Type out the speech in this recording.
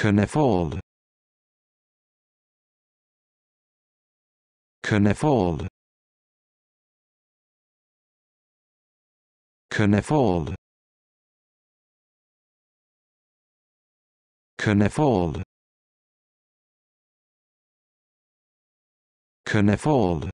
Canifold. Canifold. Canifold. Canifold. Canifold.